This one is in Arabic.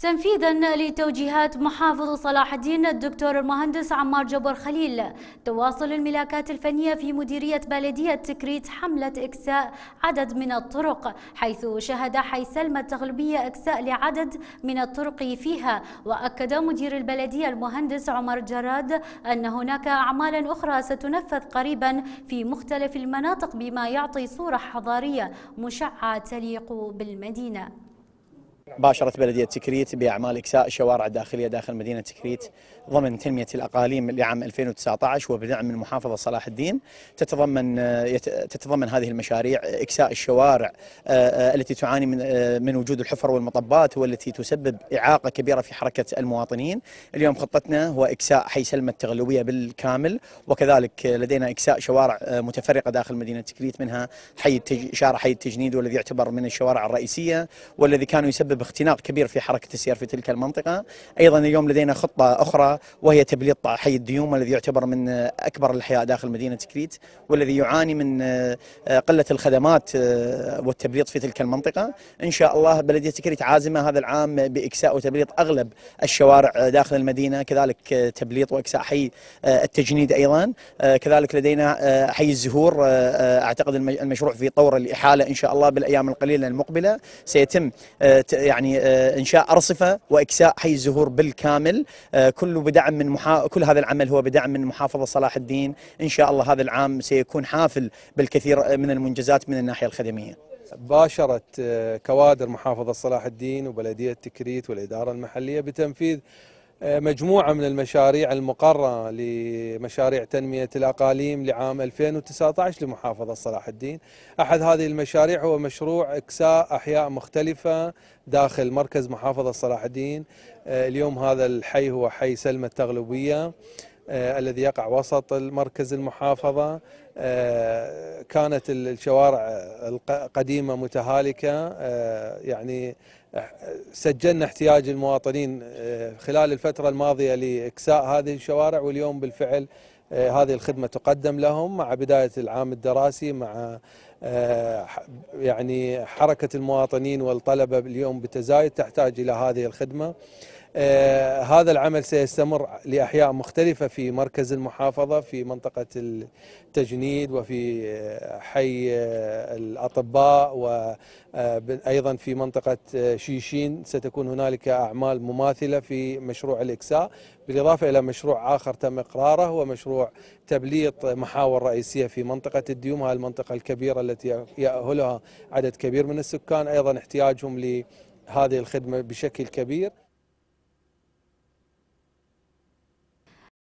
تنفيذا لتوجيهات محافظ صلاح الدين الدكتور المهندس عمار جبر خليل تواصل الملاكات الفنية في مديرية بلدية تكريت حملة إكساء عدد من الطرق حيث شهد حي سلمى التغلبية إكساء لعدد من الطرق فيها وأكد مدير البلدية المهندس عمر جراد أن هناك أعمالا أخرى ستنفذ قريبا في مختلف المناطق بما يعطي صورة حضارية مشعة تليق بالمدينة باشرت بلدية تكريت بأعمال إكساء الشوارع الداخلية داخل مدينة تكريت ضمن تنمية الأقاليم لعام 2019 وبدعم من محافظة صلاح الدين تتضمن تتضمن هذه المشاريع إكساء الشوارع آه، آه، التي تعاني من آه، من وجود الحفر والمطبات والتي تسبب إعاقة كبيرة في حركة المواطنين اليوم خطتنا هو إكساء حي سلمى التغلبية بالكامل وكذلك لدينا إكساء شوارع متفرقة داخل مدينة تكريت منها حي شارع حي التجنيد والذي يعتبر من الشوارع الرئيسية والذي كان يسبب اختناق كبير في حركة السير في تلك المنطقة أيضا اليوم لدينا خطة أخرى وهي تبليط حي الديوم الذي يعتبر من أكبر الأحياء داخل مدينة كريت والذي يعاني من آه، قلة الخدمات آه، والتبليط في تلك المنطقة إن شاء الله بلدية كريت عازمة هذا العام بإكساء وتبليط أغلب الشوارع داخل المدينة كذلك آه، تبليط وإكساء حي التجنيد أيضا كذلك لدينا حي الزهور أعتقد المشروع في طور الإحالة إن شاء الله بالأيام القليلة المقبلة سيتم يعني يعني آه، انشاء ارصفه واكساء حي الزهور بالكامل آه، كله بدعم من محا... كل هذا العمل هو بدعم من محافظه صلاح الدين ان شاء الله هذا العام سيكون حافل بالكثير آه، من المنجزات من الناحيه الخدميه باشرت كوادر محافظة صلاح الدين وبلدية تكريت والإدارة المحلية بتنفيذ مجموعة من المشاريع المقرة لمشاريع تنمية الأقاليم لعام 2019 لمحافظة صلاح الدين أحد هذه المشاريع هو مشروع إكساء أحياء مختلفة داخل مركز محافظة صلاح الدين آه، اليوم هذا الحي هو حي سلمة التغلبية آه، الذي يقع وسط مركز المحافظة آه، كانت الشوارع آه، القديمة متهالكة يعني سجلنا احتياج المواطنين خلال الفترة الماضية لإكساء هذه الشوارع واليوم بالفعل هذه الخدمة تقدم لهم مع بداية العام الدراسي مع يعني حركة المواطنين والطلبة اليوم بتزايد تحتاج إلى هذه الخدمة آه، هذا العمل سيستمر لأحياء مختلفة في مركز المحافظة في منطقة التجنيد وفي آه، حي آه، الأطباء وأيضا في منطقة شيشين ستكون هنالك أعمال مماثلة في مشروع الإكساء بالإضافة إلى مشروع آخر تم إقراره هو مشروع تبليط محاور رئيسية في منطقة الديوم هذه المنطقة الكبيرة التي يأهلها عدد كبير من السكان أيضا احتياجهم لهذه الخدمة بشكل كبير